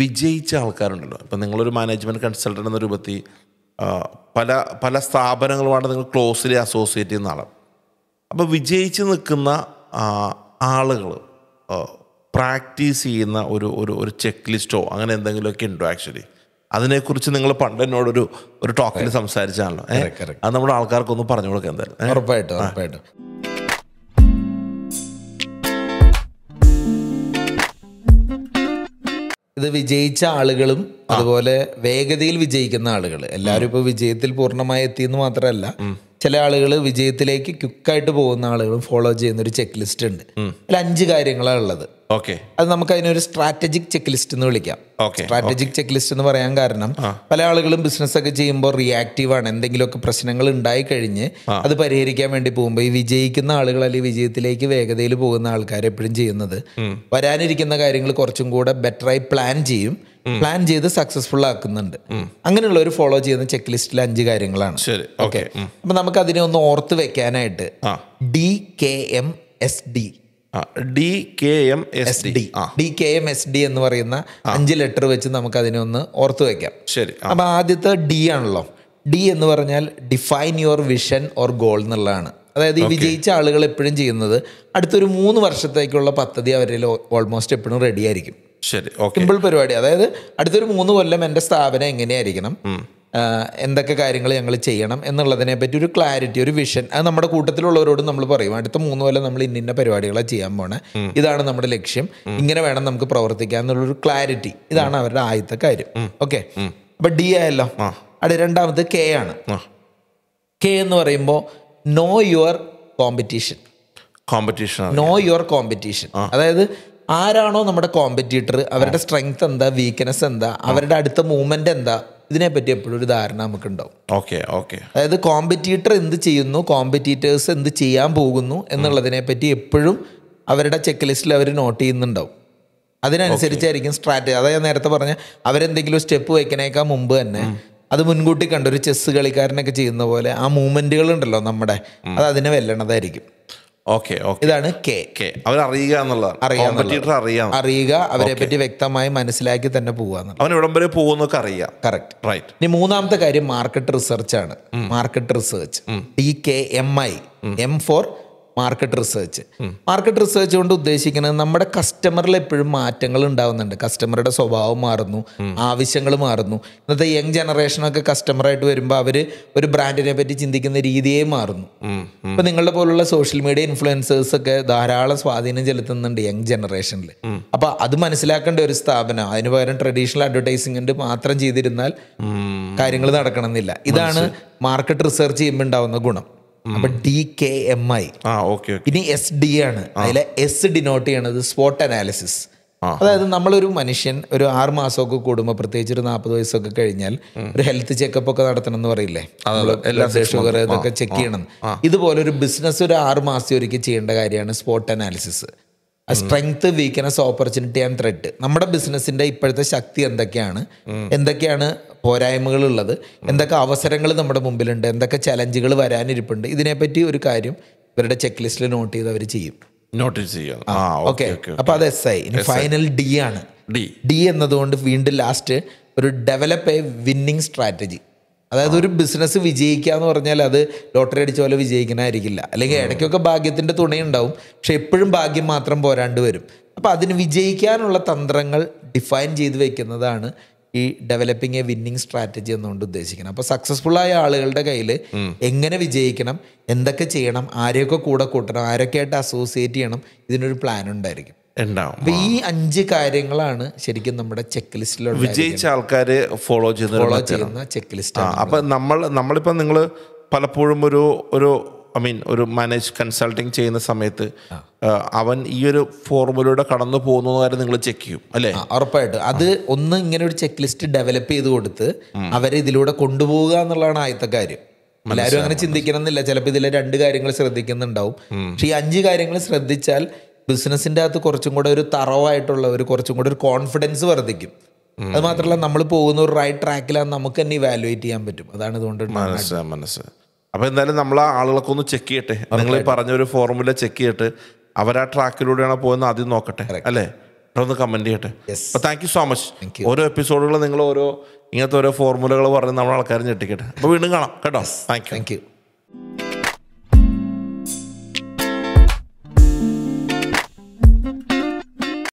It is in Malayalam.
വിജയിച്ച ആൾക്കാരുണ്ടല്ലോ ഇപ്പം നിങ്ങളൊരു മാനേജ്മെൻറ്റ് കൺസൾട്ടൻ്റ് എന്ന രൂപത്തിൽ പല പല സ്ഥാപനങ്ങളുമാണ് നിങ്ങൾ ക്ലോസ്ലി അസോസിയേറ്റ് ചെയ്യുന്ന ആളാണ് അപ്പോൾ വിജയിച്ച് നിൽക്കുന്ന ആളുകൾ പ്രാക്ടീസ് ചെയ്യുന്ന ഒരു ഒരു ഒരു ചെക്ക് ലിസ്റ്റോ അങ്ങനെ എന്തെങ്കിലുമൊക്കെ ഉണ്ടോ ആക്ച്വലി അതിനെക്കുറിച്ച് നിങ്ങൾ പണ്ട് എന്നോടൊരു ഒരു ടോക്കിൽ സംസാരിച്ചാണല്ലോ അത് നമ്മുടെ ആൾക്കാർക്കൊന്ന് പറഞ്ഞു കൊടുക്കാം എന്തായാലും ഉറപ്പായിട്ടും ഉറപ്പായിട്ടും ഇത് വിജയിച്ച ആളുകളും അതുപോലെ വേഗതയിൽ വിജയിക്കുന്ന ആളുകൾ എല്ലാവരും ഇപ്പൊ വിജയത്തിൽ പൂർണ്ണമായി എത്തിയെന്ന് മാത്രമല്ല ചില ആളുകൾ വിജയത്തിലേക്ക് ക്യുക്കായിട്ട് പോകുന്ന ആളുകളും ഫോളോ ചെയ്യുന്ന ഒരു ചെക്ക് ലിസ്റ്റ് ഉണ്ട് അതിൽ അഞ്ച് കാര്യങ്ങളാണ് ഉള്ളത് ഓക്കെ അത് നമുക്ക് അതിനൊരു സ്ട്രാറ്റജിക് ചെക്ക് ലിസ്റ്റ് എന്ന് വിളിക്കാം സ്ട്രാറ്റജിക് ചെക്ക് ലിസ്റ്റ് എന്ന് പറയാൻ കാരണം പല ആളുകളും ബിസിനസ് ഒക്കെ ചെയ്യുമ്പോൾ റിയാക്റ്റീവ് ആണ് എന്തെങ്കിലുമൊക്കെ പ്രശ്നങ്ങൾ ഉണ്ടായി കഴിഞ്ഞ് അത് പരിഹരിക്കാൻ വേണ്ടി പോകുമ്പോൾ ഈ വിജയിക്കുന്ന ആളുകൾ അല്ലെങ്കിൽ വിജയത്തിലേക്ക് വേഗതയിൽ പോകുന്ന ആൾക്കാർ എപ്പോഴും ചെയ്യുന്നത് വരാനിരിക്കുന്ന കാര്യങ്ങൾ കുറച്ചും കൂടെ ബെറ്ററായി പ്ലാൻ ചെയ്യും പ്ലാൻ ചെയ്ത് സക്സസ്ഫുൾ ആക്കുന്നുണ്ട് ഒരു ഫോളോ ചെയ്യുന്ന ചെക്ക് ലിസ്റ്റിലെ അഞ്ച് കാര്യങ്ങളാണ് ഓക്കെ അപ്പൊ നമുക്ക് അതിനെ ഒന്ന് ഓർത്ത് വെക്കാനായിട്ട് D K M S D D K M S D D K M S D എന്ന് പറയുന്ന അഞ്ച് ലെറ്റർ വെച്ച് നമുക്ക് അതിനെ ഒന്ന് ഓർത്ത് വെക്കാം ശരി അപ്പൊ ആദ്യത്തെ ഡി ആണല്ലോ ഡി എന്ന് പറഞ്ഞാൽ define your vision or goal എന്നുള്ളതാണ് അതായത് ഈ വിജയിച്ച ആളുകൾ എപ്പോഴും ചെയ്യുന്നത് അടുത്തൊരു മൂന്ന് വർഷത്തേക്കുള്ള പദ്ധതി അവരിൽ ഓൾമോസ്റ്റ് എപ്പോഴും റെഡി ആയിരിക്കും ശരി സിമ്പിൾ പരിപാടി അതായത് അടുത്തൊരു മൂന്ന് കൊല്ലം എൻ്റെ സ്ഥാപനം എങ്ങനെയായിരിക്കണം എന്തൊക്കെ കാര്യങ്ങൾ ഞങ്ങൾ ചെയ്യണം എന്നുള്ളതിനെ പറ്റി ഒരു ക്ലാരിറ്റി ഒരു വിഷൻ അത് നമ്മുടെ കൂട്ടത്തിലുള്ളവരോട് നമ്മൾ പറയും അടുത്ത മൂന്ന് കൊല്ലം നമ്മൾ ഇന്നിന്ന പരിപാടികളെ ചെയ്യാൻ പോണേ ഇതാണ് നമ്മുടെ ലക്ഷ്യം ഇങ്ങനെ വേണം നമുക്ക് പ്രവർത്തിക്കാം എന്നുള്ളൊരു ക്ലാരിറ്റി ഇതാണ് അവരുടെ ആദ്യത്തെ കാര്യം ഓക്കെ അപ്പൊ ഡി ആയല്ലോ അവിടെ രണ്ടാമത് കെ ആണ് കെ എന്ന് പറയുമ്പോൾ know your competition competition know your competition അതായത് ആരാണോ നമ്മുടെ കോമ്പറ്റീറ്റർ അവരുടെ സ്ട്രെങ്ത് എന്താ വീക്ക്നെസ് എന്താ അവരുടെ അടുത്ത മൂവ്മെന്റ് എന്താ ഇതിനെ പറ്റി എപ്പോഴും ഒരു ധാരണ നമുക്ക് ഉണ്ടാവും ഓക്കെ ഓക്കെ അതായത് കോമ്പറ്റീറ്റർ എന്ത് ചെയ്യുന്നു കോമ്പറ്റീറ്റേഴ്സ് എന്ത് ചെയ്യാൻ പോകുന്നു എന്നുള്ളതിനെ പറ്റി എപ്പോഴും അവരുടെ ചെക്ക് ലിസ്റ്റിൽ അവർ നോട്ട് ചെയ്യുന്നുണ്ടാവും അതിനനുസരിച്ചായിരിക്കും സ്ട്രാറ്റജി അതായത് ഞാൻ നേരത്തെ പറഞ്ഞ അവരെന്തെങ്കിലും സ്റ്റെപ്പ് വയ്ക്കണേക്കാൾ മുമ്പ് തന്നെ അത് മുൻകൂട്ടി കണ്ട ഒരു ചെസ് കളിക്കാരനൊക്കെ ചെയ്യുന്ന പോലെ ആ മൂവ്മെന്റുകൾ ഉണ്ടല്ലോ നമ്മുടെ അത് അതിനെ വെല്ലണതായിരിക്കും ഓക്കെ ഇതാണ് കെ കെ അവരറിയുക എന്നുള്ളതാണ് അറിയുക അറിയാം അറിയുക അവരെ പറ്റി വ്യക്തമായി മനസ്സിലാക്കി തന്നെ പോവുക അവൻ ഇവിടം വരെ അറിയാം കറക്റ്റ് റൈറ്റ് ഇനി മൂന്നാമത്തെ കാര്യം മാർക്കറ്റ് റിസർച്ച് ആണ് market research T K M I M for market research market research കൊണ്ട് ഉദ്ദേശിക്കുന്നത് നമ്മുടെ കസ്റ്റമറിൽ എപ്പോഴും മാറ്റങ്ങൾ ഉണ്ടാകുന്നുണ്ട് കസ്റ്റമറുടെ സ്വഭാവം മാറുന്നു ആവശ്യങ്ങൾ മാറുന്നു ഇന്നത്തെ യങ് ജനറേഷനൊക്കെ കസ്റ്റമറായിട്ട് വരുമ്പോൾ അവർ ഒരു ബ്രാൻഡിനെ പറ്റി ചിന്തിക്കുന്ന രീതിയെ മാറുന്നു ഇപ്പം നിങ്ങളുടെ പോലുള്ള സോഷ്യൽ മീഡിയ ഇൻഫ്ലുവൻസേഴ്സ് ഒക്കെ ധാരാളം സ്വാധീനം ചെലുത്തുന്നുണ്ട് യങ് ജനറേഷനിൽ അപ്പോൾ അത് മനസ്സിലാക്കേണ്ട ഒരു സ്ഥാപനം അതിന് പകരം ട്രഡീഷണൽ അഡ്വർടൈസിംഗിൻ്റെ മാത്രം ചെയ്തിരുന്നാൽ കാര്യങ്ങൾ നടക്കണമെന്നില്ല ഇതാണ് മാർക്കറ്റ് റിസർച്ച് ചെയ്യുമ്പോൾ ഉണ്ടാവുന്ന ഗുണം അപ്പൊ ഡി കെ എം ഐ ഇനി എസ് ഡി ആണ് അതിലെ എസ് ഡിനോട്ട് ചെയ്യണത് സ്പോട്ട് അനാലിസിസ് അതായത് നമ്മളൊരു മനുഷ്യൻ ഒരു ആറ് മാസമൊക്കെ കൂടുമ്പോൾ പ്രത്യേകിച്ച് ഒരു നാൽപ്പത് വയസ്സൊക്കെ കഴിഞ്ഞാൽ ഒരു ഹെൽത്ത് ചെക്കപ്പ് ഒക്കെ നടത്തണം എന്ന് പറയില്ലേ ഷുഗർ ഇതൊക്കെ ചെക്ക് ചെയ്യണം ഇതുപോലെ ഒരു ബിസിനസ് ഒരു ആറ് മാസം ഒരിക്കൽ ചെയ്യേണ്ട കാര്യമാണ് spot analysis strength weakness opportunity and threat നമ്മുടെ ബിസിനസിന്റെ ഇപ്പോഴത്തെ ശക്തി എന്തൊക്കെയാണ് എന്തൊക്കെയാണ് പോരായ്മകൾ ഉള്ളത് എന്തൊക്കെ അവസരങ്ങൾ നമ്മുടെ മുമ്പിലുണ്ട് എന്തൊക്കെ ചലഞ്ചുകൾ വരാനിരിപ്പുണ്ട് ഇതിനെപ്പറ്റി ഒരു കാര്യം ഇവരുടെ ചെക്ക് ലിസ്റ്റിൽ നോട്ട് ചെയ്ത് അവർ ചെയ്യും നോട്ട് ചെയ്യാം ഓക്കെ അപ്പൊ അത് എസ് ഐ ഫൈനൽ ഡി ആണ് ഡി ഡി എന്നതുകൊണ്ട് വീണ്ടും ലാസ്റ്റ് ഒരു ഡെവലപ്പ് എ വിന്നിങ് സ്ട്രാറ്റജി അതായത് ഒരു ബിസിനസ് വിജയിക്കുക എന്ന് പറഞ്ഞാൽ അത് ലോട്ടറി അടിച്ച പോലെ വിജയിക്കണമായിരിക്കില്ല അല്ലെങ്കിൽ ഇടയ്ക്കൊക്കെ ഭാഗ്യത്തിൻ്റെ തുണയുണ്ടാവും പക്ഷെ എപ്പോഴും ഭാഗ്യം മാത്രം പോരാണ്ട് വരും അപ്പോൾ അതിന് വിജയിക്കാനുള്ള തന്ത്രങ്ങൾ ഡിഫൈൻ ചെയ്ത് വെക്കുന്നതാണ് ഈ ഡെവലപ്പിംഗ് എ വിന്നിങ് സ്ട്രാറ്റജി എന്നുകൊണ്ട് ഉദ്ദേശിക്കുന്നത് അപ്പോൾ സക്സസ്ഫുൾ ആയ ആളുകളുടെ കയ്യിൽ എങ്ങനെ വിജയിക്കണം എന്തൊക്കെ ചെയ്യണം ആരെയൊക്കെ കൂടെ കൂട്ടണം ആരൊക്കെ ആയിട്ട് അസോസിയേറ്റ് ചെയ്യണം ഇതിനൊരു പ്ലാൻ ഉണ്ടായിരിക്കും ഉണ്ടാവും ഈ അഞ്ച് കാര്യങ്ങളാണ് ശരിക്കും നമ്മുടെ ചെക്ക് ലിസ്റ്റിലുള്ള വിജയിച്ച ആൾക്കാർ ഫോളോ ചെയ്യുന്ന ഫോളോ ചെയ്യുന്ന ചെക്ക് ലിസ്റ്റ് അപ്പൊ നമ്മൾ നമ്മളിപ്പോ നിങ്ങൾ പലപ്പോഴും ഒരു ഒരു ഐ മീൻ ഒരു മാനേജ് കൺസൾട്ടിങ് ചെയ്യുന്ന സമയത്ത് അവൻ ഈ ഒരു ഫോർമുലയുടെ കടന്നു പോകുന്ന കാര്യം നിങ്ങൾ ചെക്ക് ചെയ്യും അല്ലേ ഉറപ്പായിട്ട് അത് ഒന്ന് ഇങ്ങനെ ഒരു ചെക്ക് ലിസ്റ്റ് ഡെവലപ്പ് ചെയ്ത് കൊടുത്ത് അവരെ ഇതിലൂടെ കൊണ്ടുപോകുക എന്നുള്ളതാണ് ആദ്യത്തെ കാര്യം എല്ലാവരും അങ്ങനെ ചിന്തിക്കണം എന്നില്ല ചിലപ്പോൾ ഇതിലെ രണ്ട് കാര്യങ്ങൾ ശ്രദ്ധിക്കുന്നുണ്ടാവും പക്ഷെ ഈ അഞ്ച് കാര്യങ്ങൾ ശ്രദ്ധിച്ചാൽ ബിസിനസിൻ്റെ അകത്ത് കുറച്ചും കൂടെ ഒരു തറവായിട്ടുള്ള ഒരു കുറച്ചും കൂടെ ഒരു കോൺഫിഡൻസ് വർദ്ധിക്കും അത് മാത്രമല്ല നമ്മൾ പോകുന്ന ഒരു റൈറ്റ് ട്രാക്കിലാണ് നമുക്ക് തന്നെ ഇവാലുവേറ്റ് ചെയ്യാൻ പറ്റും അതാണ് ഇതുകൊണ്ട് മനസ്സ് മനസ്സ് അപ്പൊ എന്തായാലും നമ്മൾ ആ ആളുകളൊക്കെ ഒന്ന് ചെക്ക് ചെയ്യട്ടെ നിങ്ങൾ പറഞ്ഞ ഒരു ഫോർമുല ചെക്ക് ചെയ്തിട്ട് അവർ ആ ട്രാക്കിലൂടെയാണ് പോകുന്നത് ആദ്യം നോക്കട്ടെ അല്ലേ ഒന്ന് കമന്റ് ചെയ്യട്ടെ അപ്പൊ താങ്ക് യു സോ മച്ച് ഓരോ എപ്പിസോഡുകൾ നിങ്ങൾ ഓരോ ഇങ്ങനത്തെ ഓരോ ഫോർമുലകൾ പറഞ്ഞ് നമ്മൾ ആൾക്കാരെ ഞെട്ടിക്കട്ടെ അപ്പൊ വീണ്ടും കാണാം കേട്ടോ താങ്ക് യു